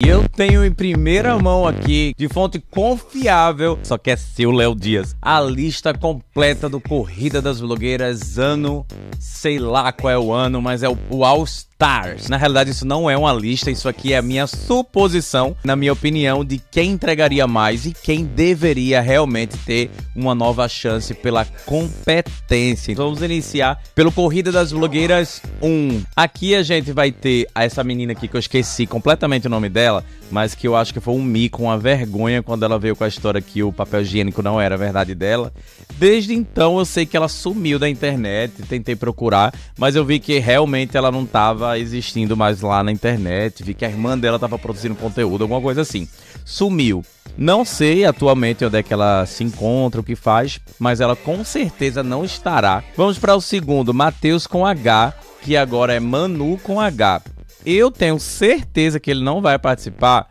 E eu tenho em primeira mão aqui, de fonte confiável, só que é seu Léo Dias, a lista completa do Corrida das Blogueiras, ano, sei lá qual é o ano, mas é o, o All Stars. Na realidade, isso não é uma lista, isso aqui é a minha suposição, na minha opinião, de quem entregaria mais e quem deveria realmente ter uma nova chance pela competência. Então vamos iniciar pelo Corrida das Blogueiras 1. Aqui a gente vai ter essa menina aqui que eu esqueci completamente o nome dela, mas que eu acho que foi um mico, uma vergonha quando ela veio com a história que o papel higiênico não era verdade dela. Desde então eu sei que ela sumiu da internet, tentei procurar, mas eu vi que realmente ela não estava tava existindo mais lá na internet, vi que a irmã dela tava produzindo conteúdo, alguma coisa assim. Sumiu. Não sei atualmente onde é que ela se encontra, o que faz, mas ela com certeza não estará. Vamos para o segundo, Matheus com H, que agora é Manu com H. Eu tenho certeza que ele não vai participar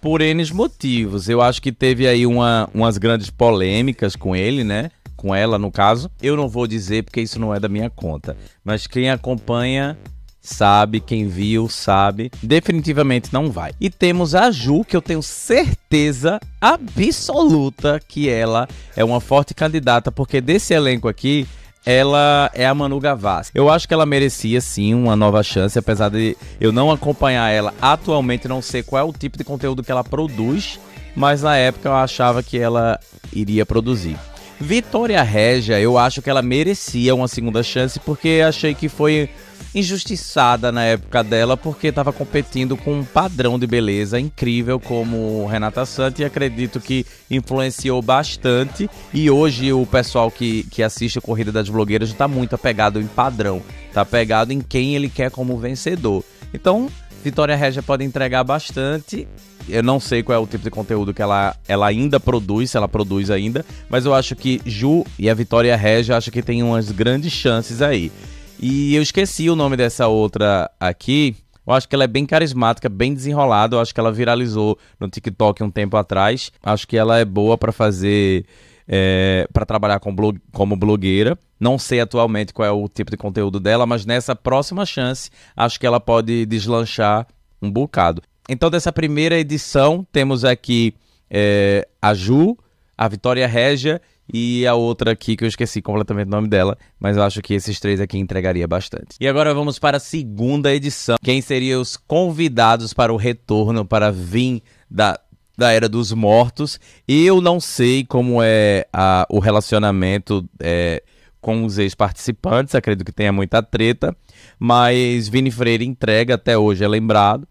por N motivos. Eu acho que teve aí uma, umas grandes polêmicas com ele, né? com ela, no caso. Eu não vou dizer porque isso não é da minha conta. Mas quem acompanha sabe, quem viu sabe, definitivamente não vai. E temos a Ju, que eu tenho certeza absoluta que ela é uma forte candidata, porque desse elenco aqui, ela é a Manu Gavassi. Eu acho que ela merecia sim uma nova chance, apesar de eu não acompanhar ela atualmente, não sei qual é o tipo de conteúdo que ela produz, mas na época eu achava que ela iria produzir. Vitória Regia, eu acho que ela merecia uma segunda chance porque achei que foi injustiçada na época dela porque estava competindo com um padrão de beleza incrível como Renata Santos e acredito que influenciou bastante e hoje o pessoal que, que assiste a Corrida das Blogueiras está muito apegado em padrão, está apegado em quem ele quer como vencedor. Então, Vitória Regia pode entregar bastante. Eu não sei qual é o tipo de conteúdo que ela, ela ainda produz, se ela produz ainda, mas eu acho que Ju e a Vitória Regia acho que tem umas grandes chances aí. E eu esqueci o nome dessa outra aqui. Eu acho que ela é bem carismática, bem desenrolada. Eu acho que ela viralizou no TikTok um tempo atrás. Acho que ela é boa para fazer. É, para trabalhar com blog, como blogueira. Não sei atualmente qual é o tipo de conteúdo dela, mas nessa próxima chance acho que ela pode deslanchar um bocado. Então, dessa primeira edição, temos aqui é, a Ju, a Vitória Régia e a outra aqui que eu esqueci completamente o nome dela, mas eu acho que esses três aqui entregaria bastante. E agora vamos para a segunda edição. Quem seriam os convidados para o retorno para vir da da Era dos Mortos. Eu não sei como é a, o relacionamento é, com os ex-participantes, acredito que tenha muita treta, mas Vini Freire entrega, até hoje é lembrado.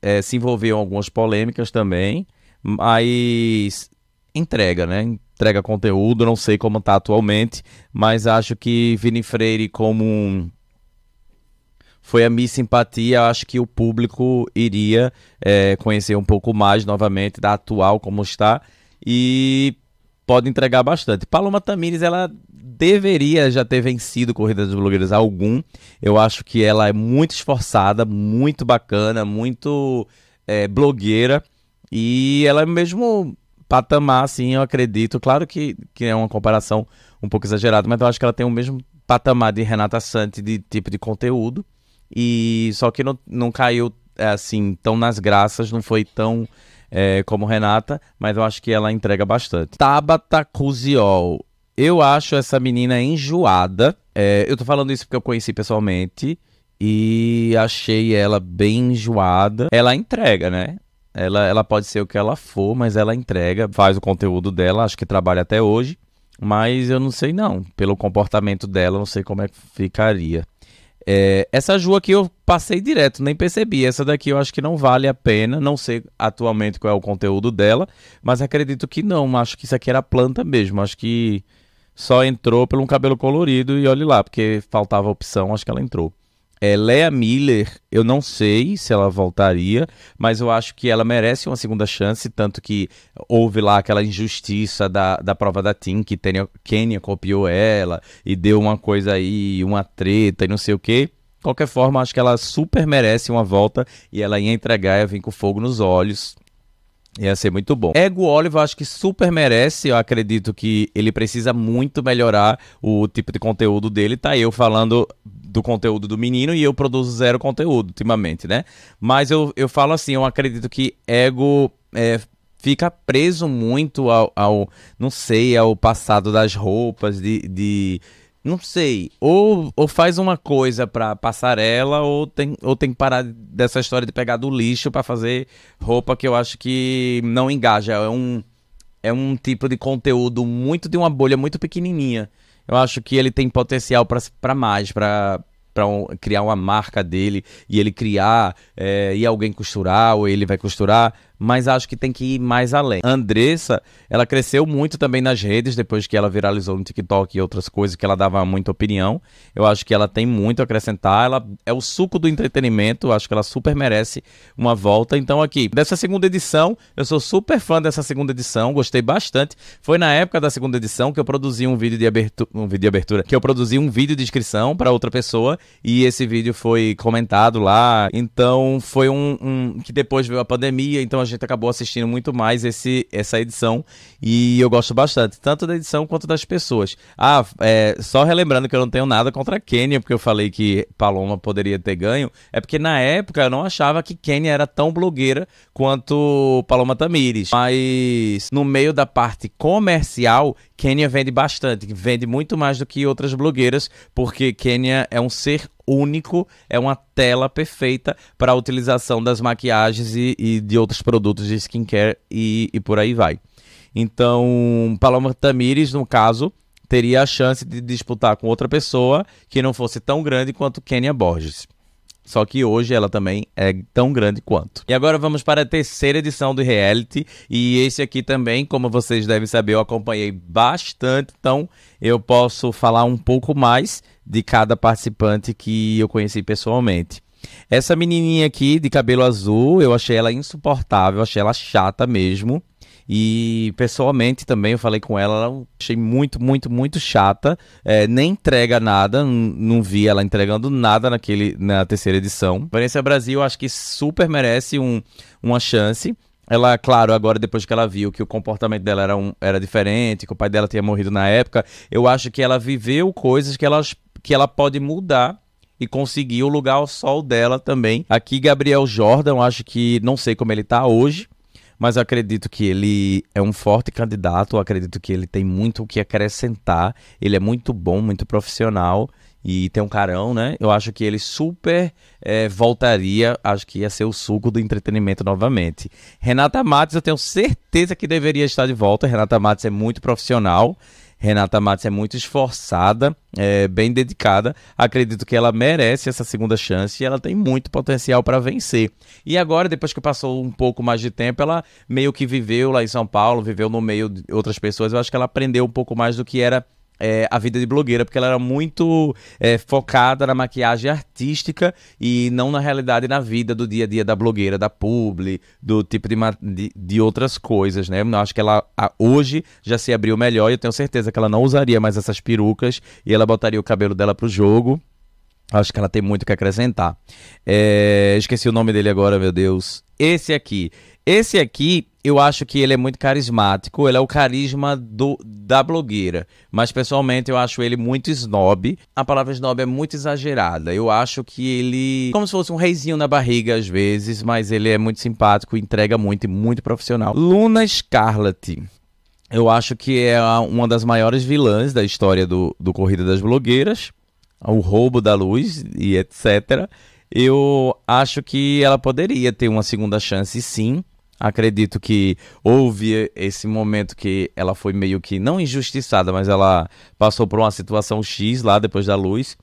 É, se envolveu em algumas polêmicas também, mas entrega, né? entrega conteúdo, não sei como está atualmente, mas acho que Vini Freire como um foi a minha simpatia. Acho que o público iria é, conhecer um pouco mais novamente da atual como está e pode entregar bastante. Paloma Tamires, ela deveria já ter vencido Corrida dos Blogueiros algum. Eu acho que ela é muito esforçada, muito bacana, muito é, blogueira e ela é mesmo patamar, assim, eu acredito. Claro que, que é uma comparação um pouco exagerada, mas eu acho que ela tem o mesmo patamar de Renata Sante de tipo de conteúdo. E só que não, não caiu é, assim tão nas graças, não foi tão é, como Renata, mas eu acho que ela entrega bastante. Tabata Cusiol. Eu acho essa menina enjoada. É, eu tô falando isso porque eu conheci pessoalmente e achei ela bem enjoada. Ela entrega, né? Ela, ela pode ser o que ela for, mas ela entrega, faz o conteúdo dela, acho que trabalha até hoje. Mas eu não sei não, pelo comportamento dela, não sei como é que ficaria. É, essa Ju aqui eu passei direto, nem percebi. Essa daqui eu acho que não vale a pena. Não sei atualmente qual é o conteúdo dela, mas acredito que não. Acho que isso aqui era planta mesmo. Acho que só entrou pelo um cabelo colorido e olhe lá, porque faltava opção, acho que ela entrou. É, Lea Miller, eu não sei se ela voltaria, mas eu acho que ela merece uma segunda chance, tanto que houve lá aquela injustiça da, da prova da Tim, que Kenya copiou ela e deu uma coisa aí, uma treta e não sei o quê. Qualquer forma, acho que ela super merece uma volta e ela ia entregar, ia vir com fogo nos olhos. Ia ser muito bom. Ego Oliver, acho que super merece. Eu acredito que ele precisa muito melhorar o tipo de conteúdo dele. Tá eu falando do conteúdo do menino e eu produzo zero conteúdo ultimamente, né? Mas eu, eu falo assim, eu acredito que ego. É, fica preso muito ao, ao, não sei, ao passado das roupas, de, de não sei. Ou, ou faz uma coisa pra passarela, ou tem, ou tem que parar dessa história de pegar do lixo para fazer roupa que eu acho que não engaja. É um, é um tipo de conteúdo muito de uma bolha muito pequenininha. Eu acho que ele tem potencial para mais, para um, criar uma marca dele e ele criar é, e alguém costurar ou ele vai costurar mas acho que tem que ir mais além. Andressa, ela cresceu muito também nas redes depois que ela viralizou no TikTok e outras coisas que ela dava muita opinião. Eu acho que ela tem muito a acrescentar. Ela é o suco do entretenimento, acho que ela super merece uma volta. Então aqui, dessa segunda edição, eu sou super fã dessa segunda edição, gostei bastante. Foi na época da segunda edição que eu produzi um vídeo de abertura, um vídeo de abertura, que eu produzi um vídeo de inscrição para outra pessoa e esse vídeo foi comentado lá. Então foi um, um que depois veio a pandemia, então a gente acabou assistindo muito mais esse, essa edição e eu gosto bastante, tanto da edição quanto das pessoas. Ah, é, só relembrando que eu não tenho nada contra a Kenya, porque eu falei que Paloma poderia ter ganho, é porque na época eu não achava que Kenya era tão blogueira quanto Paloma Tamires. Mas no meio da parte comercial, Kenya vende bastante, vende muito mais do que outras blogueiras, porque Kenya é um ser único, é uma tela perfeita para a utilização das maquiagens e, e, de outros produtos de skincare e, e por aí vai. Então, Paloma Tamires, no caso, teria a chance de disputar com outra pessoa que não fosse tão grande quanto Kenya Borges. Só que hoje ela também é tão grande quanto. E agora vamos para a terceira edição do reality. E esse aqui também, como vocês devem saber, eu acompanhei bastante. Então eu posso falar um pouco mais de cada participante que eu conheci pessoalmente. Essa menininha aqui de cabelo azul, eu achei ela insuportável, achei ela chata mesmo. E pessoalmente também eu falei com ela, ela é achei muito, muito, muito chata. É, nem entrega nada, não vi ela entregando nada naquele, na terceira edição. Valência Brasil acho que super merece um, uma chance. Ela, claro, agora depois que ela viu que o comportamento dela era, um, era diferente, que o pai dela tinha morrido na época, eu acho que ela viveu coisas que ela, que ela pode mudar e conseguir o lugar ao sol dela também. Aqui, Gabriel Jordan, acho que não sei como ele tá hoje, mas eu acredito que ele é um forte candidato, eu acredito que ele tem muito o que acrescentar, ele é muito bom, muito profissional e tem um carão, né? Eu acho que ele super é, voltaria, acho que ia ser o suco do entretenimento novamente. Renata Matos, eu tenho certeza que deveria estar de volta, Renata Matos é muito profissional Renata Matos é muito esforçada, é, bem dedicada. Acredito que ela merece essa segunda chance e ela tem muito potencial para vencer. E agora, depois que passou um pouco mais de tempo, ela meio que viveu lá em São Paulo, viveu no meio de outras pessoas. Eu acho que ela aprendeu um pouco mais do que era é, a vida de blogueira, porque ela era muito é, focada na maquiagem artística e não na realidade na vida do dia a dia da blogueira, da publi, do tipo de, de, de outras coisas, né? Eu acho que ela a, hoje já se abriu melhor e eu tenho certeza que ela não usaria mais essas perucas e ela botaria o cabelo dela pro jogo. Acho que ela tem muito que acrescentar. É, esqueci o nome dele agora, meu Deus. Esse aqui. Esse aqui eu acho que ele é muito carismático, ele é o carisma do, da blogueira. Mas pessoalmente eu acho ele muito snob. A palavra snob é muito exagerada. Eu acho que ele. Como se fosse um reizinho na barriga às vezes, mas ele é muito simpático, entrega muito e muito profissional. Luna Scarlett. Eu acho que é uma das maiores vilãs da história do, do Corrida das Blogueiras. O roubo da luz e etc. Eu acho que ela poderia ter uma segunda chance, sim acredito que houve esse momento que ela foi meio que não injustiçada, mas ela passou por uma situação X lá depois da luz.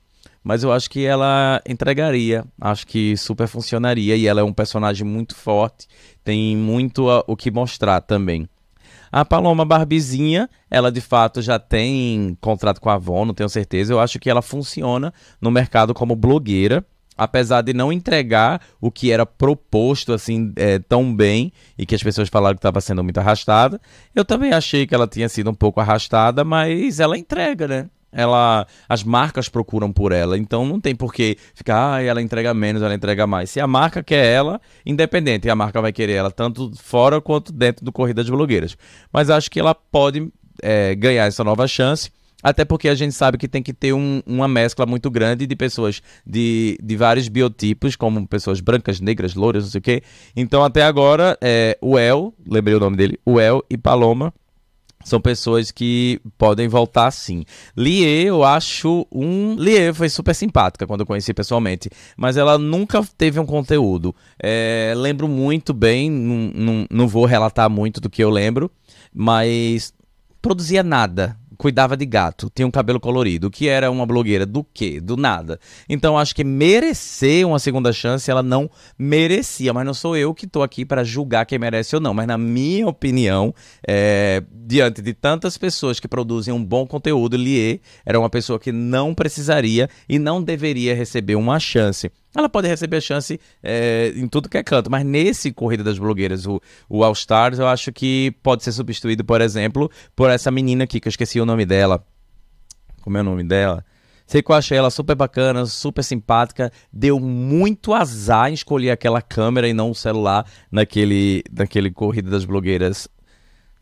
Mas eu acho que ela entregaria, acho que super funcionaria e ela é um personagem muito forte, tem muito a, o que mostrar também. A Paloma Barbizinha, ela de fato já tem contrato com a Avon, não tenho certeza. Eu acho que ela funciona no mercado como blogueira apesar de não entregar o que era proposto assim é, tão bem e que as pessoas falaram que estava sendo muito arrastada, eu também achei que ela tinha sido um pouco arrastada, mas ela entrega, né? Ela, as marcas procuram por ela, então não tem por que ficar, ah, ela entrega menos, ela entrega mais. Se a marca quer ela, independente, a marca vai querer ela tanto fora quanto dentro do Corrida de Blogueiras. Mas acho que ela pode é, ganhar essa nova chance até porque a gente sabe que tem que ter um, uma mescla muito grande de pessoas de, de vários biotipos, como pessoas brancas, negras, louras, não sei o quê. Então, até agora, é, o El, lembrei o nome dele, o El e Paloma são pessoas que podem voltar sim. Lie, eu acho um. Lie foi super simpática quando eu conheci pessoalmente, mas ela nunca teve um conteúdo. É, lembro muito bem, não, não vou relatar muito do que eu lembro, mas produzia nada cuidava de gato, tinha um cabelo colorido, que era uma blogueira do quê? Do nada. Então acho que merecer uma segunda chance ela não merecia, mas não sou eu que estou aqui para julgar quem merece ou não, mas na minha opinião, é, diante de tantas pessoas que produzem um bom conteúdo, Lier era uma pessoa que não precisaria e não deveria receber uma chance ela pode receber a chance é, em tudo que é canto. Mas nesse Corrida das Blogueiras, o, o All Stars, eu acho que pode ser substituído, por exemplo, por essa menina aqui, que eu esqueci o nome dela. Como é o nome dela? Sei que eu achei ela super bacana, super simpática. Deu muito azar em escolher aquela câmera e não o celular naquele, naquele Corrida das Blogueiras,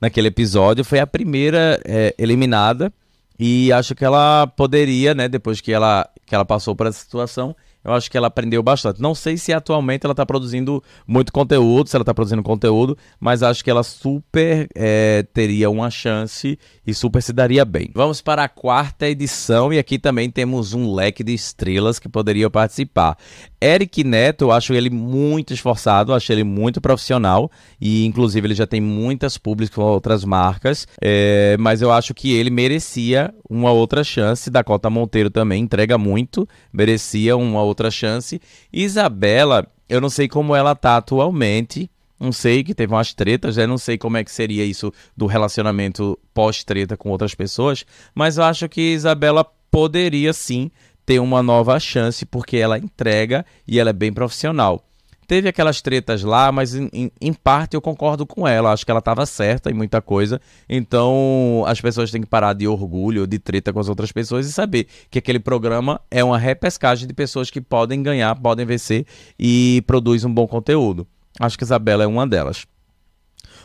naquele episódio. Foi a primeira é, eliminada. E acho que ela poderia, né, depois que ela, que ela passou por essa situação, eu acho que ela aprendeu bastante. Não sei se atualmente ela está produzindo muito conteúdo, se ela está produzindo conteúdo, mas acho que ela super é, teria uma chance e super se daria bem. Vamos para a quarta edição e aqui também temos um leque de estrelas que poderiam participar. Eric Neto, eu acho ele muito esforçado, acho ele muito profissional e inclusive ele já tem muitas públicas com outras marcas, é, mas eu acho que ele merecia uma outra chance. Dakota Monteiro também entrega muito, merecia uma outra outra chance. Isabela, eu não sei como ela tá atualmente. Não sei que teve umas tretas, né? Não sei como é que seria isso do relacionamento pós-treta com outras pessoas, mas eu acho que Isabela poderia sim ter uma nova chance porque ela entrega e ela é bem profissional. Teve aquelas tretas lá, mas em, em, parte eu concordo com ela. Acho que ela estava certa em muita coisa. Então as pessoas têm que parar de orgulho, de treta com as outras pessoas e saber que aquele programa é uma repescagem de pessoas que podem ganhar, podem vencer e produz um bom conteúdo. Acho que Isabela é uma delas.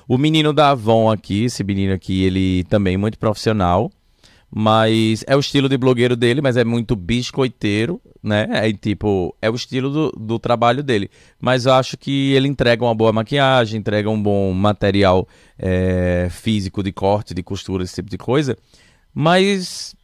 O menino da Avon aqui, esse menino aqui, ele também é muito profissional. Mas é o estilo de blogueiro dele, mas é muito biscoiteiro, né? É tipo, é o estilo do, do trabalho dele. Mas eu acho que ele entrega uma boa maquiagem, entrega um bom material é, físico de corte, de costura, esse tipo de coisa. Mas.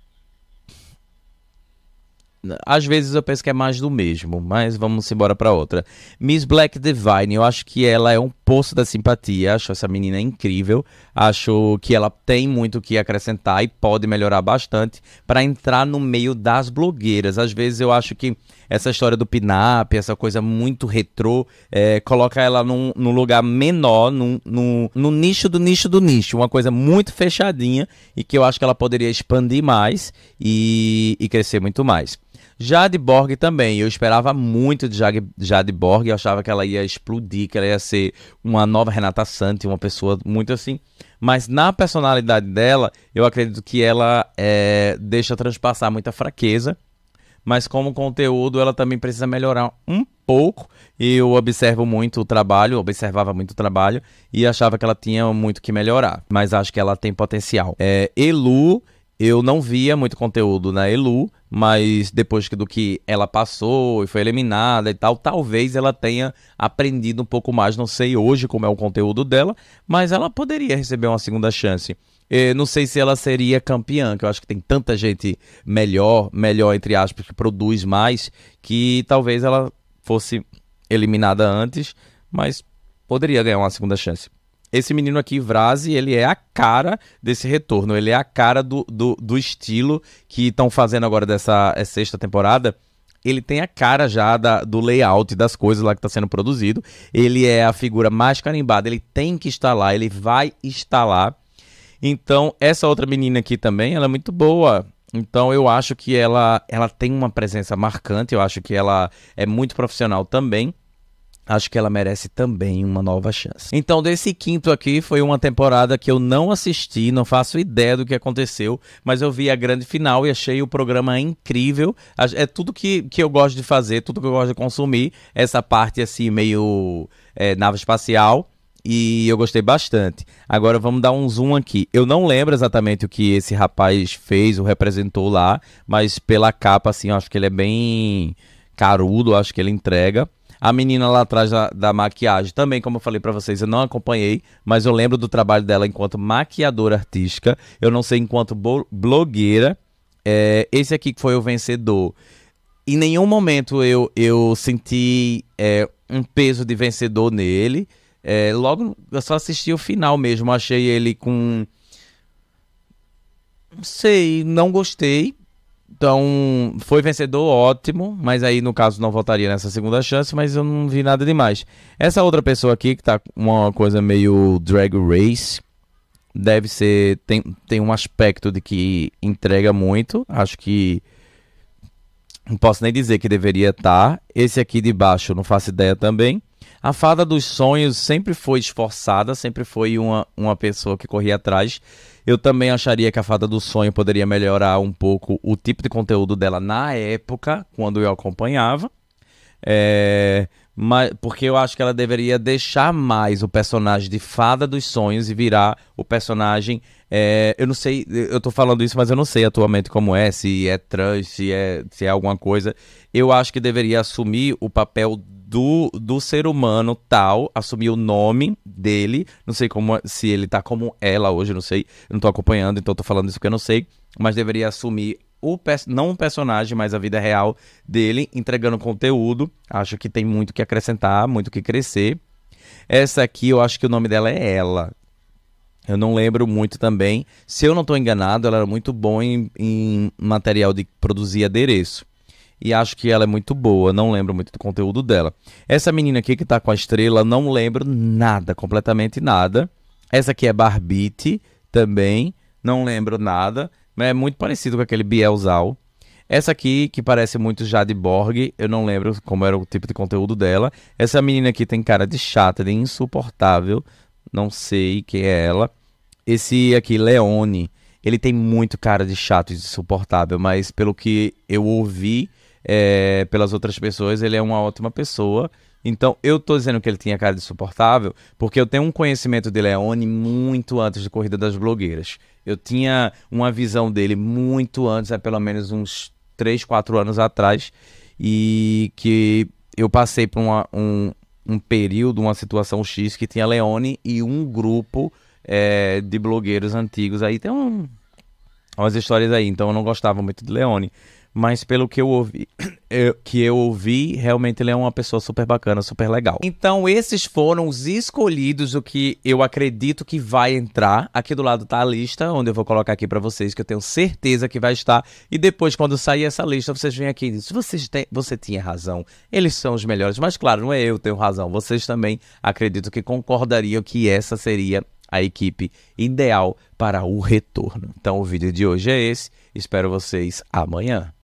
Às vezes eu penso que é mais do mesmo, mas vamos embora para outra. Miss Black Divine, eu acho que ela é um poço da simpatia, acho essa menina incrível, acho que ela tem muito o que acrescentar e pode melhorar bastante para entrar no meio das blogueiras. Às vezes eu acho que essa história do pinap, essa coisa muito retrô, é, coloca ela num, num lugar menor, num, num, no nicho do nicho do nicho, uma coisa muito fechadinha e que eu acho que ela poderia expandir mais e, e crescer muito mais. Jade Borg também. Eu esperava muito de Jade Borg. Eu achava que ela ia explodir, que ela ia ser uma nova Renata Sante, uma pessoa muito assim. Mas na personalidade dela, eu acredito que ela é, deixa transpassar muita fraqueza. Mas como conteúdo, ela também precisa melhorar um pouco. E eu observo muito o trabalho, observava muito o trabalho e achava que ela tinha muito que melhorar. Mas acho que ela tem potencial. É, Elu eu não via muito conteúdo na Elu, mas depois do que ela passou e foi eliminada e tal, talvez ela tenha aprendido um pouco mais. Não sei hoje como é o conteúdo dela, mas ela poderia receber uma segunda chance. não sei se ela seria campeã, que eu acho que tem tanta gente melhor, melhor entre aspas, que produz mais, que talvez ela fosse eliminada antes, mas poderia ganhar uma segunda chance esse menino aqui, Vrazi, ele é a cara desse retorno, ele é a cara do, do, do estilo que estão fazendo agora dessa sexta temporada. Ele tem a cara já da, do layout das coisas lá que está sendo produzido. Ele é a figura mais carimbada, ele tem que estar lá, ele vai estar lá. Então, essa outra menina aqui também, ela é muito boa. Então, eu acho que ela, ela tem uma presença marcante, eu acho que ela é muito profissional também acho que ela merece também uma nova chance. Então, desse quinto aqui, foi uma temporada que eu não assisti, não faço ideia do que aconteceu, mas eu vi a grande final e achei o programa incrível. É tudo que, que eu gosto de fazer, tudo que eu gosto de consumir, essa parte assim, meio é, nave espacial. E eu gostei bastante. Agora vamos dar um zoom aqui. Eu não lembro exatamente o que esse rapaz fez ou representou lá, mas pela capa, assim, eu acho que ele é bem carudo, acho que ele entrega. A menina lá atrás da, da maquiagem, também, como eu falei para vocês, eu não acompanhei, mas eu lembro do trabalho dela enquanto maquiadora artística. Eu não sei enquanto blogueira. É, esse aqui que foi o vencedor. Em nenhum momento eu, eu senti é, um peso de vencedor nele. É, logo, eu só assisti o final mesmo. Achei ele com. Não sei, não gostei então, foi vencedor, ótimo, mas aí no caso não votaria nessa segunda chance, mas eu não vi nada demais. Essa outra pessoa aqui, que tá uma coisa meio drag race, deve ser. Tem, tem um aspecto de que entrega muito, acho que. Não posso nem dizer que deveria estar. Tá. Esse aqui de baixo, não faço ideia também. A fada dos sonhos sempre foi esforçada, sempre foi uma, uma pessoa que corria atrás eu também acharia que a Fada do Sonho poderia melhorar um pouco o tipo de conteúdo dela na época, quando eu acompanhava. É mas porque eu acho que ela deveria deixar mais o personagem de fada dos sonhos e virar o personagem. É, eu não sei, eu tô falando isso, mas eu não sei atualmente como é, se é trans, se é, se é alguma coisa. Eu acho que deveria assumir o papel do, do ser humano tal, assumir o nome dele. Não sei como é, se ele tá como ela hoje, não sei. não tô acompanhando, então tô falando isso porque eu não sei. Mas deveria assumir o não o personagem, mas a vida real dele, entregando conteúdo. Acho que tem muito que acrescentar, muito que crescer. Essa aqui, eu acho que o nome dela é Ela. Eu não lembro muito também. Se eu não estou enganado, ela era muito boa em, em material de produzir adereço e acho que ela é muito boa, não lembro muito do conteúdo dela. Essa menina aqui que tá com a estrela, não lembro nada, completamente nada. Essa aqui é Barbite também, não lembro nada. É muito parecido com aquele Bielzal. Essa aqui, que parece muito Jade Borg, eu não lembro como era o tipo de conteúdo dela. Essa menina aqui tem cara de chata, de insuportável. Não sei quem é ela. Esse aqui, Leone, ele tem muito cara de chato e insuportável, mas pelo que eu ouvi é, pelas outras pessoas, ele é uma ótima pessoa. Então, eu tô dizendo que ele tinha cara de suportável, porque eu tenho um conhecimento de Leone muito antes da Corrida das Blogueiras. Eu tinha uma visão dele muito antes, há pelo menos uns 3, 4 anos atrás, e que eu passei por uma, um, um período, uma situação X que tinha Leone e um grupo é, de blogueiros antigos aí. Tem um, umas histórias aí, então eu não gostava muito de Leone mas pelo que eu ouvi, eu, que eu ouvi, realmente ele é uma pessoa super bacana, super legal. Então esses foram os escolhidos, o que eu acredito que vai entrar. Aqui do lado tá a lista, onde eu vou colocar aqui para vocês, que eu tenho certeza que vai estar. E depois, quando sair essa lista, vocês vêm aqui e dizem, vocês te, você tinha razão, eles são os melhores. Mas claro, não é eu tenho razão, vocês também acredito que concordariam que essa seria a equipe ideal para o retorno. Então o vídeo de hoje é esse, espero vocês amanhã.